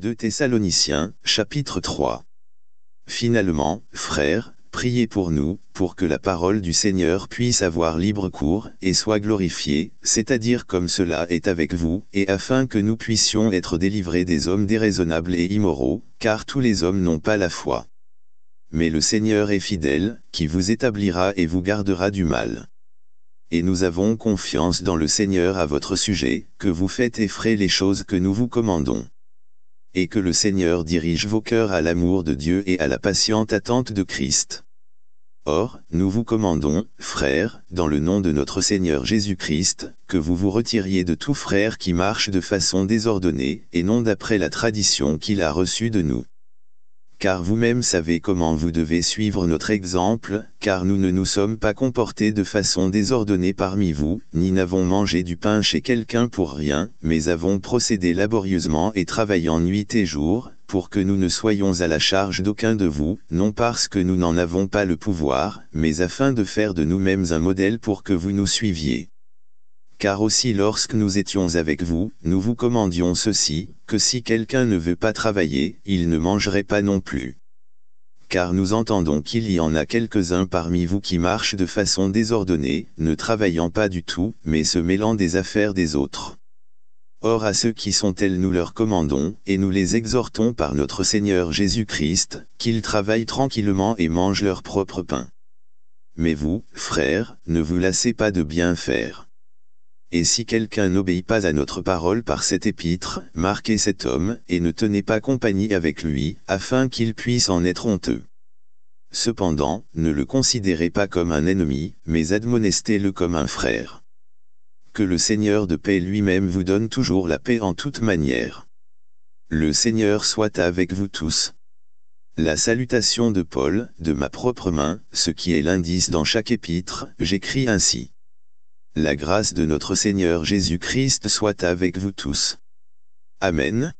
2 Thessaloniciens, chapitre 3. Finalement, frères, priez pour nous, pour que la parole du Seigneur puisse avoir libre cours, et soit glorifiée, c'est-à-dire comme cela est avec vous, et afin que nous puissions être délivrés des hommes déraisonnables et immoraux, car tous les hommes n'ont pas la foi. Mais le Seigneur est fidèle, qui vous établira et vous gardera du mal. Et nous avons confiance dans le Seigneur à votre sujet, que vous faites effrayer les choses que nous vous commandons et que le Seigneur dirige vos cœurs à l'amour de Dieu et à la patiente attente de Christ. Or, nous vous commandons, frères, dans le nom de notre Seigneur Jésus-Christ, que vous vous retiriez de tout frère qui marche de façon désordonnée, et non d'après la tradition qu'il a reçue de nous car vous-même savez comment vous devez suivre notre exemple, car nous ne nous sommes pas comportés de façon désordonnée parmi vous, ni n'avons mangé du pain chez quelqu'un pour rien, mais avons procédé laborieusement et travaillant nuit et jour, pour que nous ne soyons à la charge d'aucun de vous, non parce que nous n'en avons pas le pouvoir, mais afin de faire de nous-mêmes un modèle pour que vous nous suiviez car aussi lorsque nous étions avec vous, nous vous commandions ceci, que si quelqu'un ne veut pas travailler, il ne mangerait pas non plus. Car nous entendons qu'il y en a quelques-uns parmi vous qui marchent de façon désordonnée, ne travaillant pas du tout, mais se mêlant des affaires des autres. Or à ceux qui sont tels nous leur commandons, et nous les exhortons par notre Seigneur Jésus-Christ, qu'ils travaillent tranquillement et mangent leur propre pain. Mais vous, frères, ne vous lassez pas de bien faire. Et si quelqu'un n'obéit pas à notre parole par cette épître, marquez cet homme, et ne tenez pas compagnie avec lui, afin qu'il puisse en être honteux. Cependant, ne le considérez pas comme un ennemi, mais admonestez-le comme un frère. Que le Seigneur de paix lui-même vous donne toujours la paix en toute manière. Le Seigneur soit avec vous tous. La salutation de Paul, de ma propre main, ce qui est l'indice dans chaque épître, j'écris ainsi. La grâce de notre Seigneur Jésus-Christ soit avec vous tous. Amen.